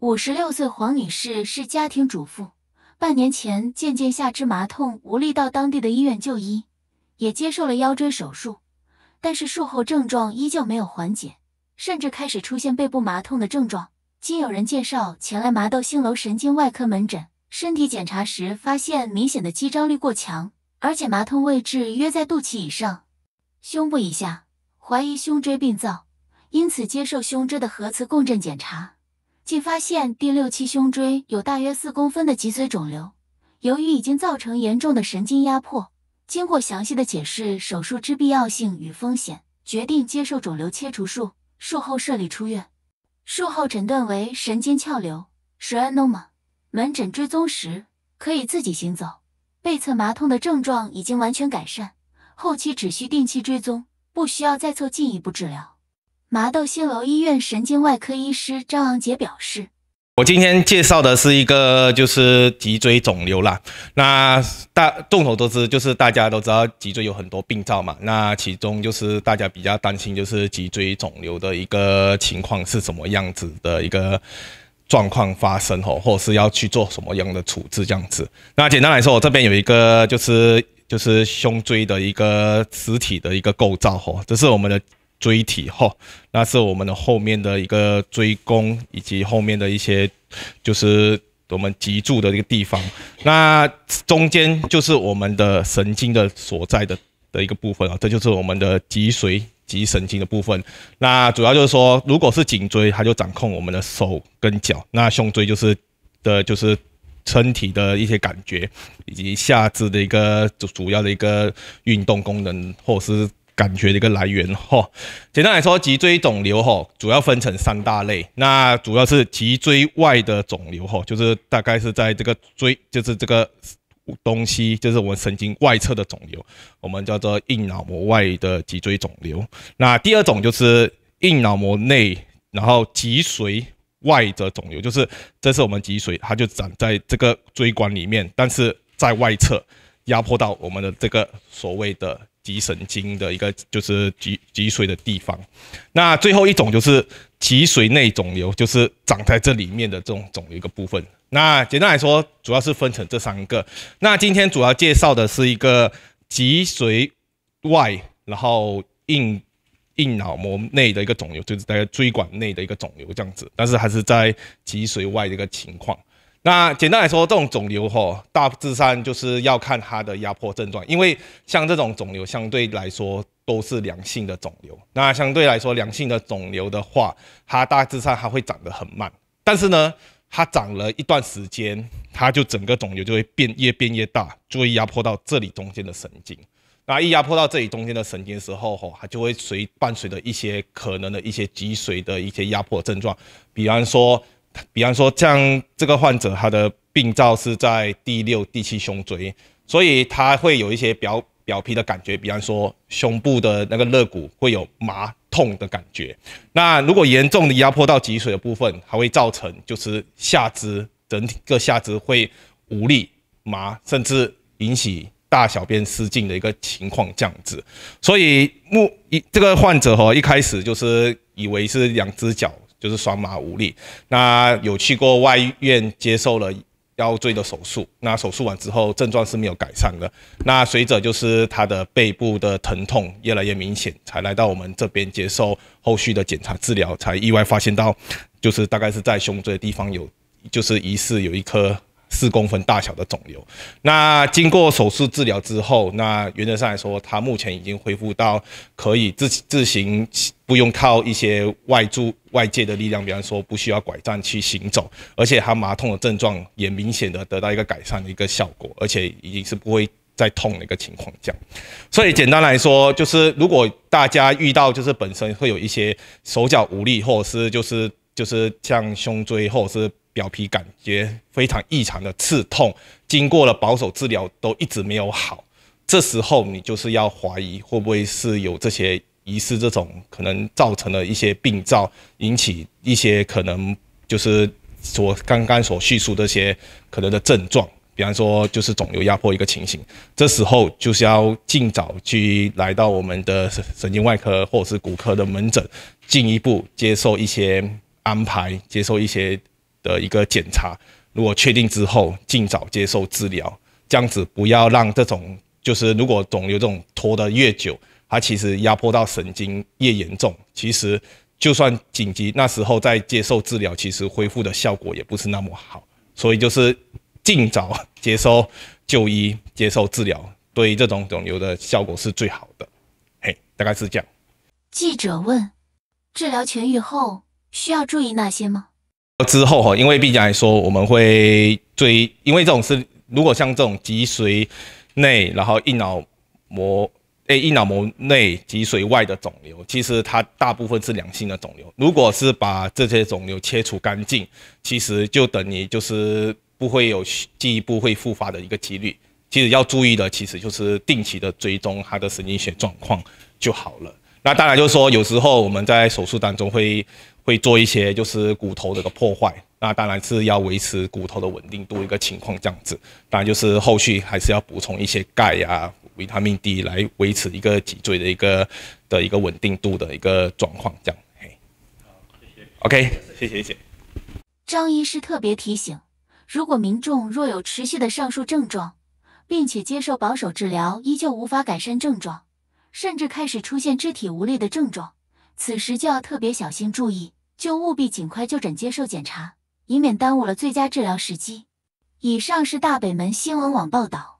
五十六岁黄女士是家庭主妇，半年前渐渐下肢麻痛无力，到当地的医院就医，也接受了腰椎手术，但是术后症状依旧没有缓解，甚至开始出现背部麻痛的症状。经有人介绍前来麻豆星楼神经外科门诊，身体检查时发现明显的肌张力过强，而且麻痛位置约在肚脐以上、胸部以下，怀疑胸椎病灶，因此接受胸椎的核磁共振检查。竟发现第六期胸椎有大约四公分的脊髓肿瘤，由于已经造成严重的神经压迫，经过详细的解释手术之必要性与风险，决定接受肿瘤切除术。术后顺利出院，术后诊断为神经鞘瘤 s c h r a n o m a 门诊追踪时可以自己行走，背侧麻痛的症状已经完全改善，后期只需定期追踪，不需要再做进一步治疗。麻豆新楼医院神经外科医师张昂杰表示：“我今天介绍的是一个，就是脊椎肿瘤啦。那大众所周知，就是大家都知道脊椎有很多病灶嘛。那其中就是大家比较担心，就是脊椎肿瘤的一个情况是什么样子的一个状况发生吼，或是要去做什么样的处置这样子。那简单来说，我这边有一个，就是就是胸椎的一个实体的一个构造吼，这是我们的。”椎体吼，那是我们的后面的一个椎弓，以及后面的一些，就是我们脊柱的一个地方。那中间就是我们的神经的所在的的一个部分啊，这就是我们的脊髓及神经的部分。那主要就是说，如果是颈椎，它就掌控我们的手跟脚；那胸椎就是的，就是身体的一些感觉以及下肢的一个主主要的一个运动功能，或是。感觉的一个来源哈。简单来说，脊椎肿瘤哈，主要分成三大类。那主要是脊椎外的肿瘤哈，就是大概是在这个椎，就是这个东西，就是我们神经外侧的肿瘤，我们叫做硬脑膜外的脊椎肿瘤。那第二种就是硬脑膜内，然后脊髓外的肿瘤，就是这是我们脊髓，它就长在这个椎管里面，但是在外侧压迫到我们的这个所谓的。脊神经的一个就是脊脊髓的地方，那最后一种就是脊髓内肿瘤，就是长在这里面的这种肿瘤一个部分。那简单来说，主要是分成这三个。那今天主要介绍的是一个脊髓外，然后硬硬脑膜内的一个肿瘤，就是在椎管内的一个肿瘤这样子，但是还是在脊髓外的一个情况。那简单来说，这种肿瘤吼，大致上就是要看它的压迫症状。因为像这种肿瘤，相对来说都是良性的肿瘤。那相对来说，良性的肿瘤的话，它大致上它会长得很慢。但是呢，它长了一段时间，它就整个肿瘤就会变越变越大，就会压迫到这里中间的神经。那一压迫到这里中间的神经的时候，吼，它就会随伴随着一些可能的一些脊髓的一些压迫症状，比方说。比方说，像这个患者，他的病灶是在第六、第七胸椎，所以他会有一些表表皮的感觉，比方说胸部的那个肋骨会有麻痛的感觉。那如果严重的压迫到脊髓的部分，还会造成就是下肢整体个下肢会无力、麻，甚至引起大小便失禁的一个情况这样子，所以目一这个患者哦，一开始就是以为是两只脚。就是双麻无力，那有去过外院接受了腰椎的手术，那手术完之后症状是没有改善的，那随着就是他的背部的疼痛越来越明显，才来到我们这边接受后续的检查治疗，才意外发现到，就是大概是在胸椎的地方有，就是疑似有一颗。四公分大小的肿瘤，那经过手术治疗之后，那原则上来说，他目前已经恢复到可以自自行不用靠一些外助外界的力量，比方说不需要拐杖去行走，而且他麻痛的症状也明显的得到一个改善的一个效果，而且已经是不会再痛的一个情况下。所以简单来说，就是如果大家遇到就是本身会有一些手脚无力，或者是就是就是像胸椎或者是。表皮感觉非常异常的刺痛，经过了保守治疗都一直没有好，这时候你就是要怀疑会不会是有这些疑似这种可能造成了一些病灶，引起一些可能就是所刚刚所叙述这些可能的症状，比方说就是肿瘤压迫一个情形，这时候就是要尽早去来到我们的神经外科或者是骨科的门诊，进一步接受一些安排，接受一些。的一个检查，如果确定之后，尽早接受治疗，这样子不要让这种就是如果肿瘤这种拖得越久，它其实压迫到神经越严重。其实就算紧急那时候再接受治疗，其实恢复的效果也不是那么好。所以就是尽早接受就医、接受治疗，对这种肿瘤的效果是最好的。嘿，大概是这样。记者问：治疗痊愈后需要注意哪些吗？之后哈，因为毕竟来说，我们会追，因为这种是，如果像这种脊髓内，然后硬脑膜，诶，硬脑膜内脊髓外的肿瘤，其实它大部分是良性的肿瘤。如果是把这些肿瘤切除干净，其实就等于就是不会有进一步会复发的一个几率。其实要注意的，其实就是定期的追踪他的神经学状况就好了。那当然就是说，有时候我们在手术当中会会做一些就是骨头的一个破坏，那当然是要维持骨头的稳定度一个情况这样子。当然就是后续还是要补充一些钙啊、维他命 D 来维持一个脊椎的一个的一个稳定度的一个状况这样。好，谢谢。OK，谢谢谢谢。张医师特别提醒，如果民众若有持续的上述症状，并且接受保守治疗依旧无法改善症状。甚至开始出现肢体无力的症状，此时就要特别小心注意，就务必尽快就诊接受检查，以免耽误了最佳治疗时机。以上是大北门新闻网报道。